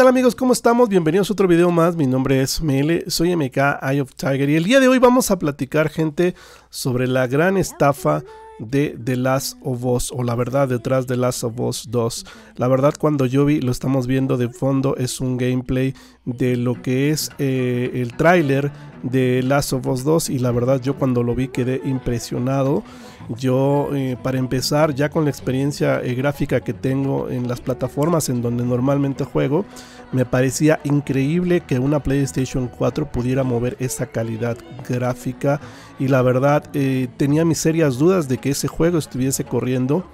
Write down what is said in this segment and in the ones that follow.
Hola amigos? ¿Cómo estamos? Bienvenidos a otro video más. Mi nombre es Mele, soy MK Eye of Tiger y el día de hoy vamos a platicar gente sobre la gran estafa de The Last of Us o la verdad detrás de The Last of Us 2. La verdad cuando yo vi, lo estamos viendo de fondo, es un gameplay de lo que es eh, el tráiler de Last of Us 2 y la verdad yo cuando lo vi quedé impresionado. Yo eh, para empezar ya con la experiencia eh, gráfica que tengo en las plataformas en donde normalmente juego, me parecía increíble que una PlayStation 4 pudiera mover esa calidad gráfica y la verdad eh, tenía mis serias dudas de que ese juego estuviese corriendo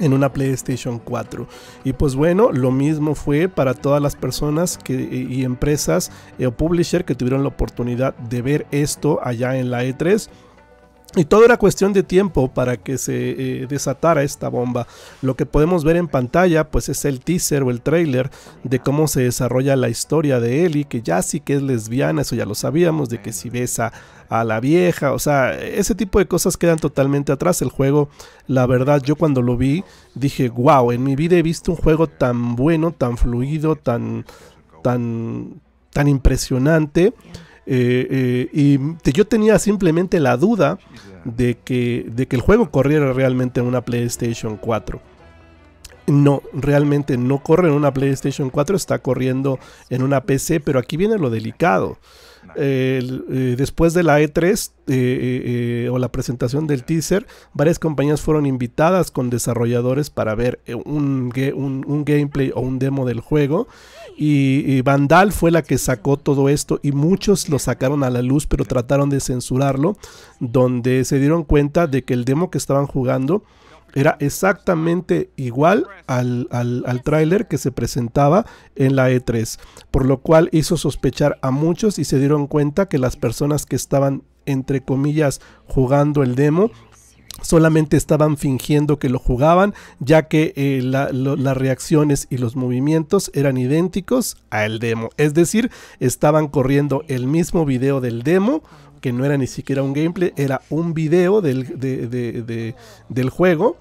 en una PlayStation 4. Y pues bueno, lo mismo fue para todas las personas que, y empresas eh, o publisher que tuvieron la oportunidad de ver esto allá en la E3. Y todo era cuestión de tiempo para que se eh, desatara esta bomba. Lo que podemos ver en pantalla pues es el teaser o el trailer de cómo se desarrolla la historia de Ellie, que ya sí que es lesbiana, eso ya lo sabíamos, de que si besa a la vieja, o sea, ese tipo de cosas quedan totalmente atrás. El juego, la verdad, yo cuando lo vi dije, wow, en mi vida he visto un juego tan bueno, tan fluido, tan, tan, tan impresionante eh, eh, y yo tenía simplemente la duda de que, de que el juego corriera realmente en una PlayStation 4. No, realmente no corre en una PlayStation 4, está corriendo en una PC, pero aquí viene lo delicado. Eh, después de la E3 eh, eh, o la presentación del teaser, varias compañías fueron invitadas con desarrolladores para ver un, un, gameplay o un demo del juego. Y, y, Vandal fue la que sacó todo esto y muchos lo sacaron a la luz, pero trataron de censurarlo, donde se dieron cuenta de que el demo que estaban jugando era exactamente igual al, al, al tráiler que se presentaba en la E3, por lo cual hizo sospechar a muchos y se dieron cuenta que las personas que estaban, entre comillas, jugando el demo, solamente estaban fingiendo que lo jugaban, ya que eh, las reacciones y los movimientos eran idénticos al demo. Es decir, estaban corriendo el mismo video del demo que no era ni siquiera un gameplay, era un video del, juego,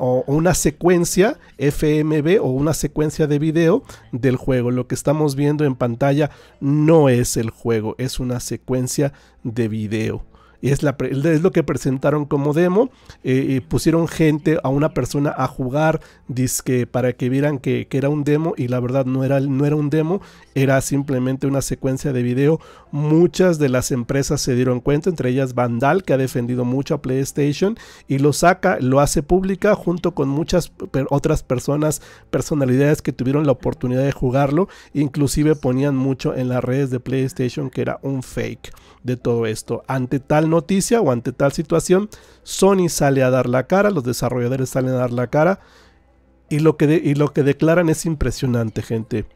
o, una secuencia FMB o una secuencia de video del juego. Lo que estamos viendo en pantalla no es el juego, es una secuencia de video es, es lo que presentaron como demo. Eh, pusieron gente, a una persona a jugar, disque, para que vieran que, era un demo y la verdad no era, no era un demo, era simplemente una secuencia de video. Muchas de las empresas se dieron cuenta, entre ellas Vandal, que ha defendido mucho a PlayStation, y lo saca, lo hace pública junto con muchas otras personas, personalidades que tuvieron la oportunidad de jugarlo, inclusive ponían mucho en las redes de PlayStation que era un fake de todo esto. Ante tal noticia o ante tal situación, Sony sale a dar la cara, los desarrolladores salen a dar la cara y lo que, y lo que declaran es impresionante, gente.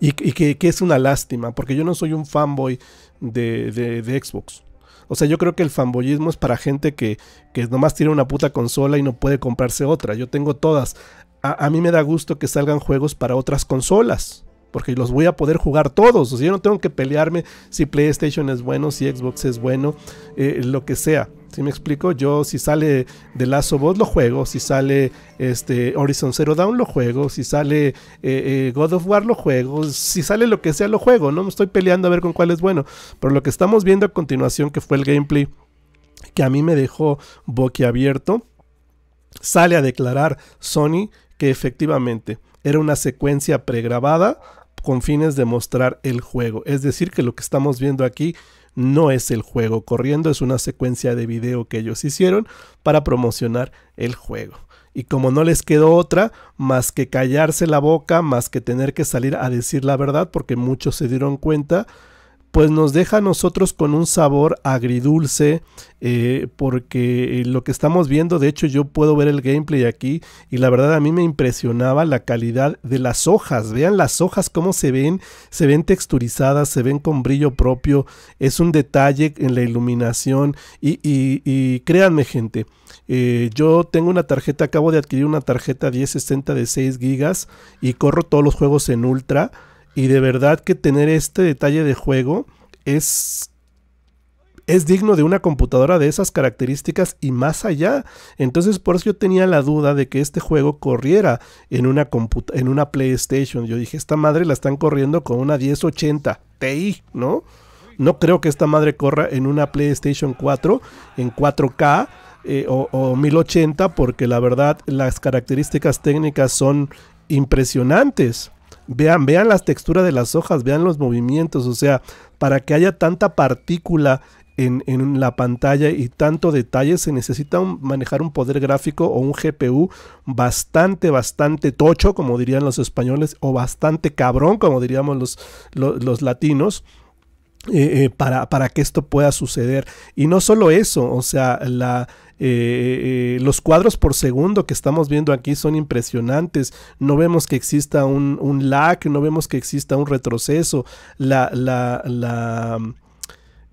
Y, que, es una lástima, porque yo no soy un fanboy de, Xbox. O sea, yo creo que el fanboyismo es para gente que, que, nomás tiene una puta consola y no puede comprarse otra. Yo tengo todas. a, mí me da gusto que salgan juegos para otras consolas porque los voy a poder jugar todos. O sea, yo no tengo que pelearme si PlayStation es bueno, si Xbox es bueno, eh, lo que sea. Si me explico, yo si sale The Last of Us lo juego, si sale este Horizon Zero Dawn lo juego, si sale eh, eh, God of War lo juego, si sale lo que sea lo juego, no me estoy peleando a ver con cuál es bueno. Pero lo que estamos viendo a continuación, que fue el gameplay que a mí me dejó boquiabierto, sale a declarar Sony que efectivamente era una secuencia pregrabada con fines de mostrar el juego. Es decir, que lo que estamos viendo aquí no es el juego corriendo, es una secuencia de video que ellos hicieron para promocionar el juego. Y como no les quedó otra más que callarse la boca, más que tener que salir a decir la verdad, porque muchos se dieron cuenta pues nos deja a nosotros con un sabor agridulce, eh, porque eh, lo que estamos viendo, de hecho yo puedo ver el gameplay aquí y la verdad a mí me impresionaba la calidad de las hojas, vean las hojas cómo se ven, se ven texturizadas, se ven con brillo propio, es un detalle en la iluminación y, créanme gente, eh, yo tengo una tarjeta, acabo de adquirir una tarjeta 1060 de 6 gigas y corro todos los juegos en ultra. Y de verdad que tener este detalle de juego es es digno de una computadora de esas características y más allá. Entonces por eso yo tenía la duda de que este juego corriera en una, en una PlayStation. Yo dije, esta madre la están corriendo con una 1080 Ti, ¿no? No creo que esta madre corra en una PlayStation 4 en 4K. Eh, o, o 1080 porque la verdad las características técnicas son impresionantes Vean, vean las texturas de las hojas, vean los movimientos, o sea, para que haya tanta partícula en, la pantalla y tanto detalle, se necesita manejar un poder gráfico o un GPU bastante, bastante tocho, como dirían los españoles, o bastante cabrón, como diríamos los, los latinos eh, eh, para, para, que esto pueda suceder. Y no solo eso, o sea, la, eh, los cuadros por segundo que estamos viendo aquí son impresionantes. No vemos que exista un, un lag, no vemos que exista un retroceso. La, la, la,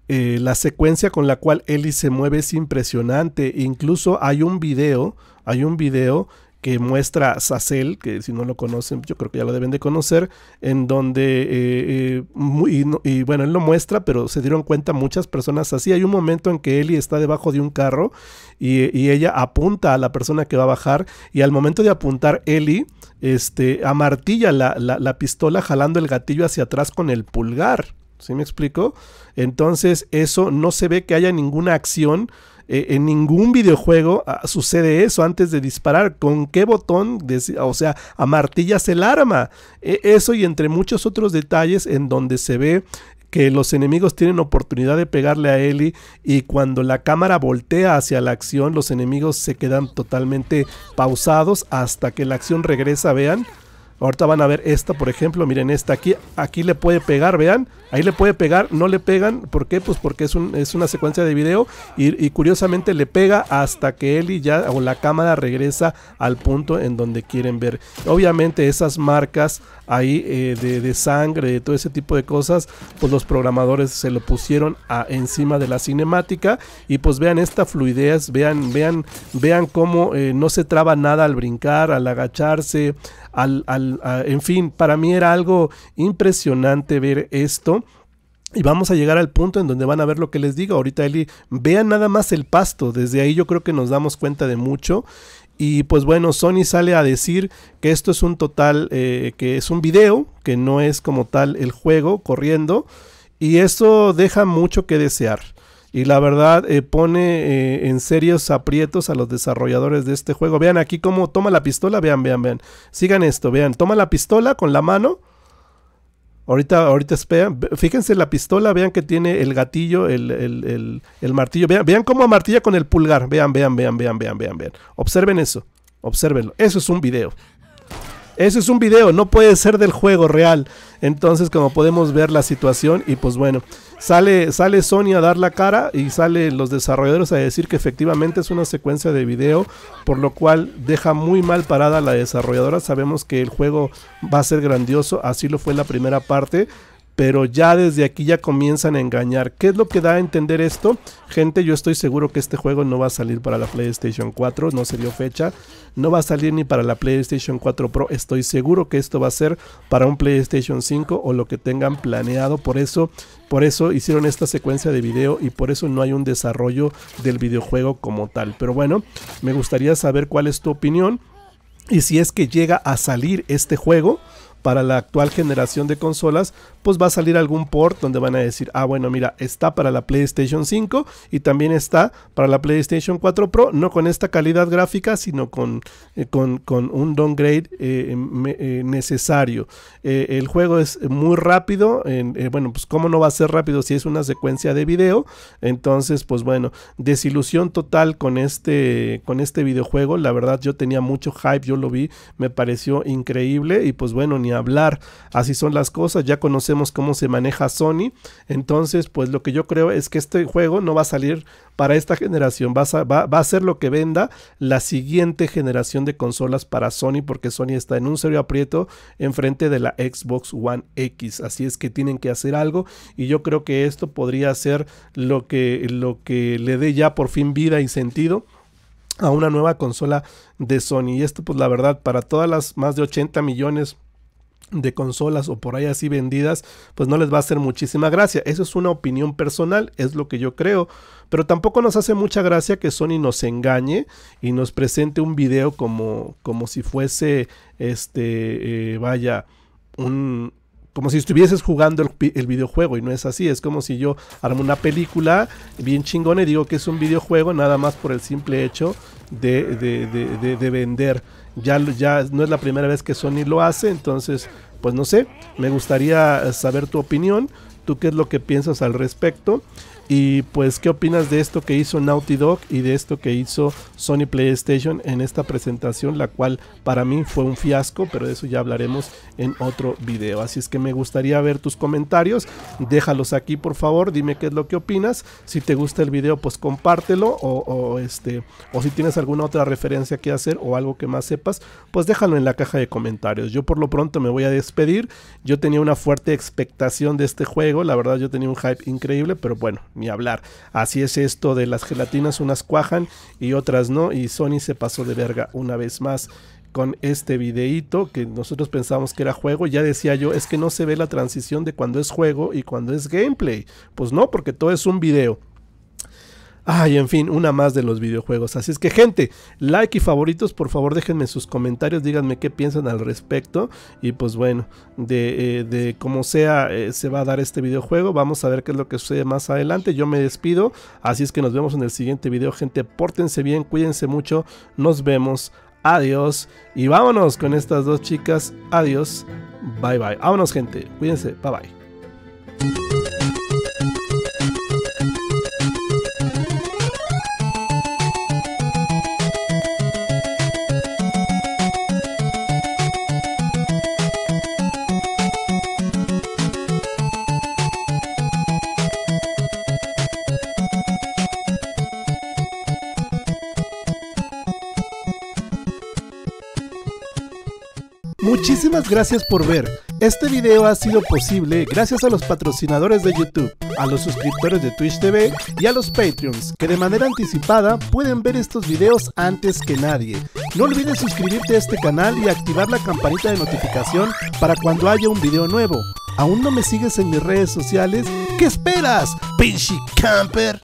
la secuencia con la cual eli se mueve es impresionante. Incluso hay un video, hay un video que muestra Sacel, que si no lo conocen, yo creo que ya lo deben de conocer, en donde, eh, eh, y, bueno, él lo muestra, pero se dieron cuenta muchas personas así. Hay un momento en que Ellie está debajo de un carro y, ella apunta a la persona que va a bajar y al momento de apuntar Ellie, este, amartilla la, la, la pistola jalando el gatillo hacia atrás con el pulgar. ¿Sí me explico? Entonces, eso no se ve que haya ninguna acción eh, en ningún videojuego ah, sucede eso antes de disparar. ¿Con qué botón? o sea, amartillas el arma. E-, eso y entre muchos otros detalles en donde se ve que los enemigos tienen oportunidad de pegarle a Ellie y cuando la cámara voltea hacia la acción los enemigos se quedan totalmente pausados hasta que la acción regresa, vean. Ahorita van a ver esta, por ejemplo, miren esta aquí, aquí le puede pegar, vean, ahí le puede pegar, no le pegan, ¿por qué? Pues porque es, una secuencia de video y, curiosamente le pega hasta que él y ya o la cámara regresa al punto en donde quieren ver. Obviamente esas marcas ahí eh, de, sangre, de todo ese tipo de cosas, pues los programadores se lo pusieron a, encima de la cinemática y pues vean esta fluidez, vean, vean, vean cómo eh, no se traba nada al brincar, al agacharse, al, en fin, para mí era algo impresionante ver esto. Y vamos a llegar al punto en donde van a ver lo que les digo. Ahorita Eli, vean nada más el pasto. Desde ahí yo creo que nos damos cuenta de mucho. Y pues bueno, Sony sale a decir que esto es un total, eh, que es un video, que no es como tal el juego corriendo. Y eso deja mucho que desear y la verdad eh, pone eh, en serios aprietos a los desarrolladores de este juego. Vean aquí cómo toma la pistola, vean, vean, vean. Sigan esto, vean, toma la pistola con la mano. Ahorita, ahorita esperan. Fíjense la pistola, vean que tiene el gatillo, el, el, martillo. Vean, cómo martilla con el pulgar. Vean, vean, vean, vean, vean, vean, vean. Observen eso. Observenlo. Eso es un video. Ese es un video, no puede ser del juego real. Entonces, como podemos ver la situación, y pues bueno, sale, sale Sony a dar la cara y sale los desarrolladores a decir que efectivamente es una secuencia de video, por lo cual deja muy mal parada a la desarrolladora. Sabemos que el juego va a ser grandioso, así lo fue la primera parte pero ya desde aquí ya comienzan a engañar. ¿Qué es lo que da a entender esto? Gente, yo estoy seguro que este juego no va a salir para la PlayStation 4, no se dio fecha, no va a salir ni para la PlayStation 4 Pro, estoy seguro que esto va a ser para un PlayStation 5 o lo que tengan planeado, por eso, por eso hicieron esta secuencia de video y por eso no hay un desarrollo del videojuego como tal. Pero bueno, me gustaría saber cuál es tu opinión y si es que llega a salir este juego para la actual generación de consolas, pues va a salir algún port donde van a decir, ah, bueno, mira, está para la PlayStation 5 y también está para la PlayStation 4 Pro, no con esta calidad gráfica, sino con, eh, con, un downgrade eh, eh, necesario. el juego es muy rápido, bueno, pues cómo no va a ser rápido si es una secuencia de video, entonces, pues bueno, desilusión total con este, con este videojuego, la verdad yo tenía mucho hype, yo lo vi, me pareció increíble y pues bueno, ni hablar. Así son las cosas, ya conocemos cómo se maneja Sony. Entonces, pues lo que yo creo es que este juego no va a salir para esta generación, va a, ser lo que venda la siguiente generación de consolas para Sony, porque Sony está en un serio aprieto enfrente de la Xbox One X. Así es que tienen que hacer algo y yo creo que esto podría ser lo que, lo que le dé ya por fin vida y sentido a una nueva consola de Sony. Y esto, pues la verdad, para todas las más de 80 millones de consolas o por ahí así vendidas, pues no les va a hacer muchísima gracia. Eso es una opinión personal, es lo que yo creo. Pero tampoco nos hace mucha gracia que Sony nos engañe y nos presente un video como, como si fuese, este, eh, vaya, un, como si estuvieses jugando el, videojuego y no es así, es como si yo armo una película bien chingona y digo que es un videojuego nada más por el simple hecho de, de, de, de vender ya, no es la primera vez que Sony lo hace, entonces, pues no sé, me gustaría saber tu opinión, tú qué es lo que piensas al respecto. Y pues, ¿qué opinas de esto que hizo Naughty Dog y de esto que hizo Sony PlayStation en esta presentación, la cual para mí fue un fiasco, pero de eso ya hablaremos en otro video. Así es que me gustaría ver tus comentarios, déjalos aquí por favor, dime qué es lo que opinas. Si te gusta el video, pues compártelo o, este, o si tienes alguna otra referencia que hacer o algo que más sepas, pues déjalo en la caja de comentarios. Yo por lo pronto me voy a despedir. Yo tenía una fuerte expectación de este juego, la verdad yo tenía un hype increíble, pero bueno ni hablar. Así es esto de las gelatinas, unas cuajan y otras no. Y Sony se pasó de verga una vez más con este videíto que nosotros pensábamos que era juego. Ya decía yo, es que no se ve la transición de cuando es juego y cuando es gameplay. Pues no, porque todo es un video. Ay, en fin, una más de los videojuegos. Así es que gente, like y favoritos, por favor déjenme sus comentarios, díganme qué piensan al respecto. Y pues bueno, de, eh, cómo sea, eh, se va a dar este videojuego. Vamos a ver qué es lo que sucede más adelante. Yo me despido, así es que nos vemos en el siguiente video, gente. Pórtense bien, cuídense mucho, nos vemos, adiós. Y vámonos con estas dos chicas, adiós, bye bye. Vámonos gente, cuídense, bye bye. Muchísimas gracias por ver. Este video ha sido posible gracias a los patrocinadores de YouTube, a los suscriptores de Twitch TV y a los Patreons, que de manera anticipada pueden ver estos videos antes que nadie. No olvides suscribirte a este canal y activar la campanita de notificación para cuando haya un video nuevo. ¿Aún no me sigues en mis redes sociales? ¿Qué esperas, pinche camper?